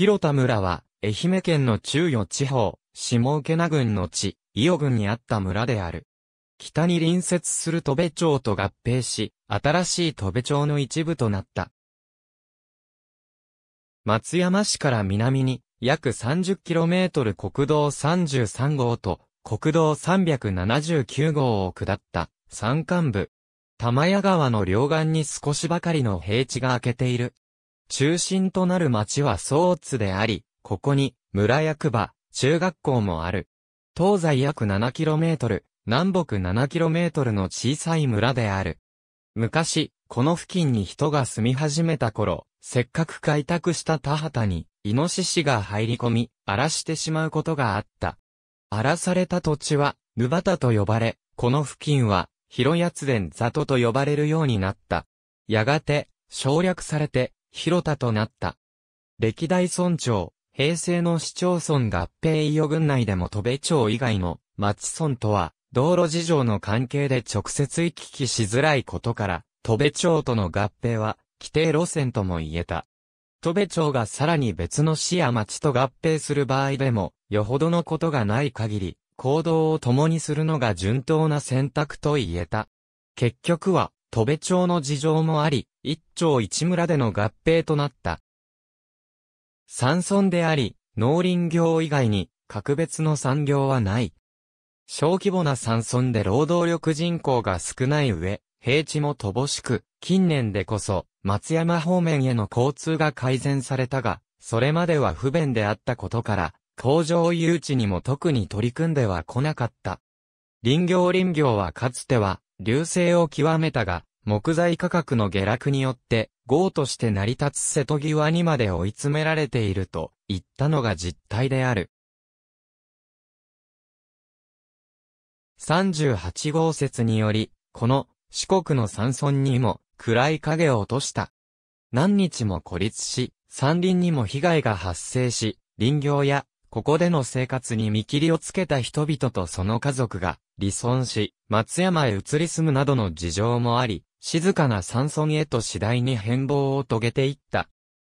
広田村は、愛媛県の中予地方、下請名郡の地、伊予郡にあった村である。北に隣接する戸部町と合併し、新しい戸部町の一部となった。松山市から南に、約 30km 国道33号と国道379号を下った山間部。玉屋川の両岸に少しばかりの平地が明けている。中心となる町は総津であり、ここに村役場、中学校もある。東西約 7km、南北 7km の小さい村である。昔、この付近に人が住み始めた頃、せっかく開拓した田畑に、イノシシが入り込み、荒らしてしまうことがあった。荒らされた土地は、ヌバタと呼ばれ、この付近は、広八伝里と呼ばれるようになった。やがて、省略されて、広田となった。歴代村長、平成の市町村合併伊予郡内でも戸部町以外の町村とは、道路事情の関係で直接行き来しづらいことから、戸部町との合併は、規定路線とも言えた。戸部町がさらに別の市や町と合併する場合でも、よほどのことがない限り、行動を共にするのが順当な選択と言えた。結局は、戸部町の事情もあり、一町一村での合併となった。山村であり、農林業以外に、格別の産業はない。小規模な山村で労働力人口が少ない上、平地も乏しく、近年でこそ、松山方面への交通が改善されたが、それまでは不便であったことから、工場誘致にも特に取り組んでは来なかった。林業林業はかつては、流星を極めたが、木材価格の下落によって、豪として成り立つ瀬戸際にまで追い詰められていると言ったのが実態である。38号説により、この四国の山村にも暗い影を落とした。何日も孤立し、山林にも被害が発生し、林業やここでの生活に見切りをつけた人々とその家族が離村し、松山へ移り住むなどの事情もあり、静かな山村へと次第に変貌を遂げていった。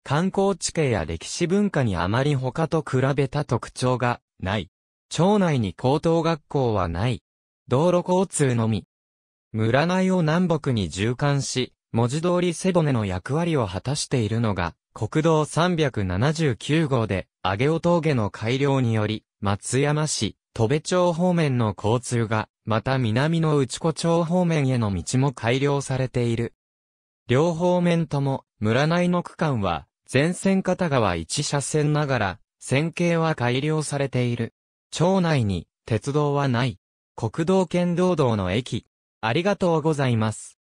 観光地形や歴史文化にあまり他と比べた特徴がない。町内に高等学校はない。道路交通のみ。村内を南北に縦貫し、文字通り背骨の役割を果たしているのが、国道379号で、上尾峠の改良により、松山市、戸部町方面の交通が、また南の内子町方面への道も改良されている。両方面とも、村内の区間は、全線片側一車線ながら、線形は改良されている。町内に、鉄道はない。国道県道道の駅。ありがとうございます。